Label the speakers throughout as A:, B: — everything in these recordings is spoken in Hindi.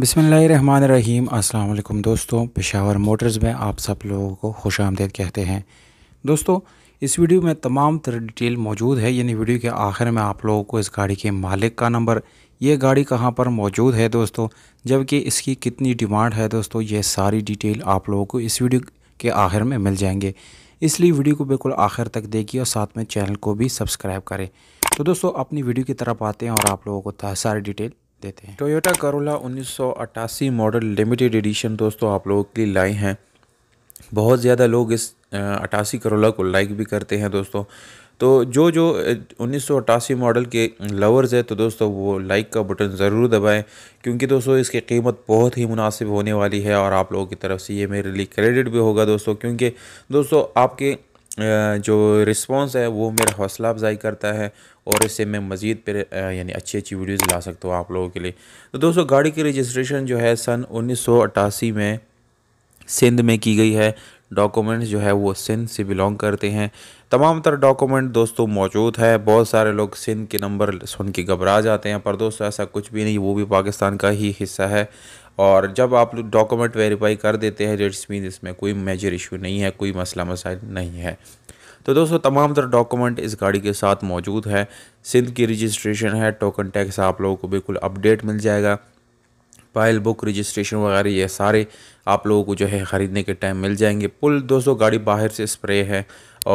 A: बसमीम अल्लाम दोस्तों पेशावर मोटर्स में आप सब लोगों को खुश आमदेद कहते हैं दोस्तों इस वीडियो में तमाम तर डिटेल मौजूद है यानी वीडियो के आखिर में आप लोगों को इस गाड़ी के मालिक का नंबर ये गाड़ी कहाँ पर मौजूद है दोस्तों जबकि इसकी कितनी डिमांड है दोस्तों ये सारी डिटेल आप लोगों को इस वीडियो के आखिर में मिल जाएंगे इसलिए वीडियो को बिल्कुल आखिर तक देखिए और साथ में चैनल को भी सब्सक्राइब करें तो दोस्तों अपनी वीडियो की तरफ आते हैं और आप लोगों को सारी डिटेल देते हैं Toyota Corolla 1988 model limited edition दोस्तों आप लोगों के लिए लाए हैं बहुत ज़्यादा लोग इस अट्ठासी करोला को लाइक भी करते हैं दोस्तों तो जो जो उन्नीस मॉडल के लवर्स है तो दोस्तों वो लाइक का बटन ज़रूर दबाएं क्योंकि दोस्तों इसकी कीमत बहुत ही मुनासिब होने वाली है और आप लोगों की तरफ से ये मेरे लिए क्रेडिट भी होगा दोस्तों क्योंकि दोस्तों आपके जो रिस्पांस है वो मेरा हौसला अफजाई करता है और इससे मैं मज़ीद पर यानी अच्छी अच्छी वीडियोस ला सकता हूँ आप लोगों के लिए तो दोस्तों गाड़ी की रजिस्ट्रेशन जो है सन उन्नीस में सिंध में की गई है डॉक्यूमेंट्स जो है वो सिंध से बिलोंग करते हैं तमाम तरह डॉक्यूमेंट दोस्तों मौजूद है बहुत सारे लोग सिंध के नंबर सुन के घबरा जाते हैं पर दोस्तों ऐसा कुछ भी नहीं वो भी पाकिस्तान का ही हिस्सा है और जब आप लोग डॉक्यूमेंट वेरीफाई कर देते हैं इट्स मीन इसमें कोई मेजर इशू नहीं है कोई मसला मसाइल नहीं है तो दोस्तों तमाम तरह डॉक्यूमेंट इस गाड़ी के साथ मौजूद है सिंध की रजिस्ट्रेशन है टोकन टैक्स आप लोगों को बिल्कुल अपडेट मिल जाएगा पायल बुक रजिस्ट्रेशन वगैरह ये सारे आप लोगों को जो है ख़रीदने के टाइम मिल जाएंगे पुल दोस्तों गाड़ी बाहर से स्प्रे है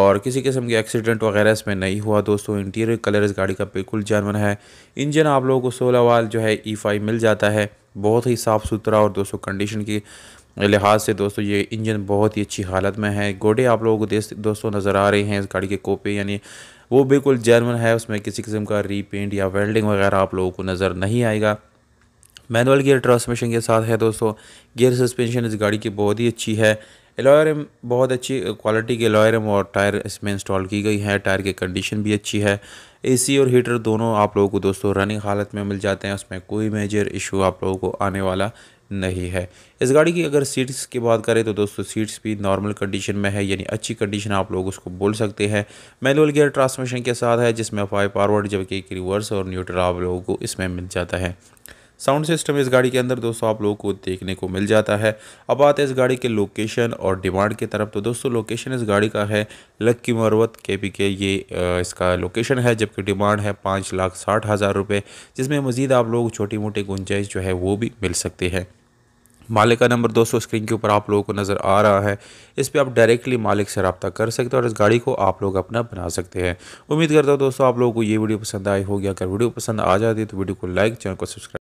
A: और किसी किस्म के एक्सीडेंट वगैरह इसमें नहीं हुआ दोस्तों इंटीरियर कलर इस गाड़ी का बिल्कुल जानवर है इंजन आप लोगों को सोलह वाल जो है ई e फाइव मिल जाता है बहुत ही साफ़ सुथरा और दोस्तों कंडीशन की लिहाज से दोस्तों ये इंजन बहुत ही अच्छी हालत में है गोडे आप लोगों को दोस्तों नज़र आ रहे हैं इस गाड़ी के कोपे यानी वो बिल्कुल जर्मन है उसमें किसी किस्म का रीपेंट या वेल्डिंग वगैरह आप लोगों को नज़र नहीं आएगा मैनुअल गियर ट्रांसमिशन के साथ है दोस्तों गियर सस्पेंशन इस गाड़ी की बहुत ही अच्छी है एलॉयरम बहुत अच्छी क्वालिटी के एलॉयरम और टायर इसमें इंस्टॉल की गई है टायर की कंडीशन भी अच्छी है एसी और हीटर दोनों आप लोगों को दोस्तों रनिंग हालत में मिल जाते हैं उसमें कोई मेजर इशू आप लोगों को आने वाला नहीं है इस गाड़ी की अगर सीट्स की बात करें तो दोस्तों सीट्स भी नॉर्मल कंडीशन में है यानी अच्छी कंडीशन आप लोग उसको बोल सकते हैं मैनुअल गियर ट्रांसमिशन के साथ है जिसमें फाइव फारवर्ड जबकि एक रिवर्स और न्यूट्रल आप लोगों को इसमें मिल जाता है साउंड सिस्टम इस गाड़ी के अंदर दोस्तों आप लोगों को देखने को मिल जाता है अब आते हैं इस गाड़ी के लोकेशन और डिमांड की तरफ तो दोस्तों लोकेशन इस गाड़ी का है लक्की मरवत के पी के ये इसका लोकेशन है जबकि डिमांड है पाँच लाख साठ हज़ार रुपये जिसमें मज़ीद आप लोग छोटी मोटी गुंजाइश जो है वो भी मिल सकती है मालिक का नंबर दोस्तों स्क्रीन के ऊपर आप लोगों को नज़र आ रहा है इस पर आप डायरेक्टली मालिक से रबता कर सकते हैं और इस गाड़ी को आप लोग अपना बना सकते हैं उम्मीद करता हूँ दोस्तों आप लोगों को ये वीडियो पसंद आई होगी अगर वीडियो पसंद आ जाती है तो वीडियो को लाइक चैनल को सब्सक्राइब